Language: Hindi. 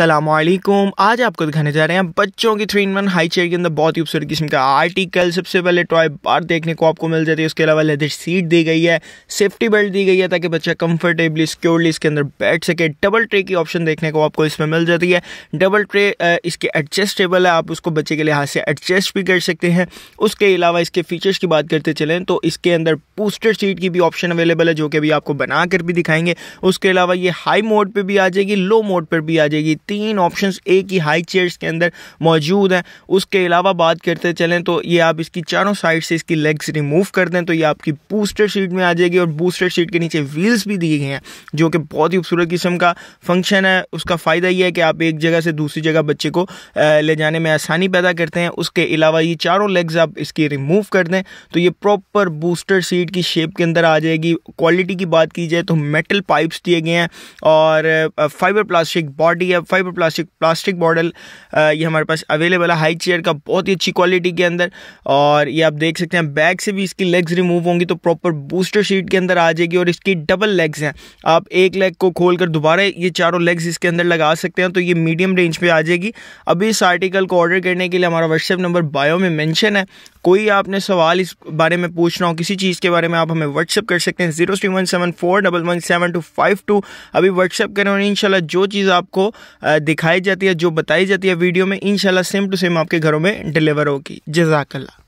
वालेकुम आज आपको दिखाने जा रहे हैं बच्चों की three in one high chair के अंदर बहुत ही खूबसूरत किस्म का आर्टिकल सबसे पहले टॉय बार देखने को आपको मिल जाती है उसके अलावा लेदर सीट दी गई है सेफ्टी बेल्ट दी गई है ताकि बच्चा कंफर्टेबली सिक्योरली इसके अंदर बैठ सके डबल ट्रे की ऑप्शन देखने को आपको इसमें मिल जाती है डबल ट्रे इसके एडजस्टेबल है आप उसको बच्चे के लिहाज से एडजस्ट भी कर सकते हैं उसके अलावा इसके फीचर्स की बात करते चलें तो इसके अंदर बूस्टर सीट की भी ऑप्शन अवेलेबल है जो कि अभी आपको बना कर भी दिखाएंगे उसके अलावा ये हाई मोड पर भी आ जाएगी लो मोड पर भी आ जाएगी तीन ऑप्शन एक ही हाई चेयर्स के अंदर मौजूद हैं उसके अलावा बात करते चलें तो ये आप इसकी चारों साइड से इसकी लेग्स रिमूव कर दें तो ये आपकी बूस्टर सीट में आ जाएगी और बूस्टर सीट के नीचे व्हील्स भी दिए गए हैं जो कि बहुत ही खूबसूरत किस्म का फंक्शन है उसका फ़ायदा ये है कि आप एक जगह से दूसरी जगह बच्चे को ले जाने में आसानी पैदा करते हैं उसके अलावा ये चारों लेग्स आप इसकी रिमूव कर दें तो ये प्रॉपर बूस्टर सीट की शेप के अंदर आ जाएगी क्वालिटी की बात की जाए तो मेटल पाइप्स दिए गए हैं और फाइबर प्लास्टिक बॉडी है फाइबर प्लास्टिक प्लास्टिक मॉडल ये हमारे पास अवेलेबल है हाई चेयर का बहुत ही अच्छी क्वालिटी के अंदर और ये आप देख सकते हैं बैक से भी इसकी लेग्स रिमूव होंगी तो प्रॉपर बूस्टर शीट के अंदर आ जाएगी और इसकी डबल लेग्स हैं आप एक लेग को खोल दोबारा ये चारों लेग्स इसके अंदर लगा सकते हैं तो ये मीडियम रेंज पर आ जाएगी अभी इस आर्टिकल को ऑर्डर करने के लिए हमारा व्हाट्सएप नंबर बायो में मैंशन है कोई आपने सवाल इस बारे में पूछना हो किसी चीज़ के बारे में आप हमें व्हाट्सअप कर सकते हैं zero three one seven four double one seven two five two अभी व्हाट्सअप करें और इनशाला जो चीज़ आपको दिखाई जाती है जो बताई जाती है वीडियो में इनशाला सेम टू सेम आपके घरों में डिलीवर होगी जजाकल्ला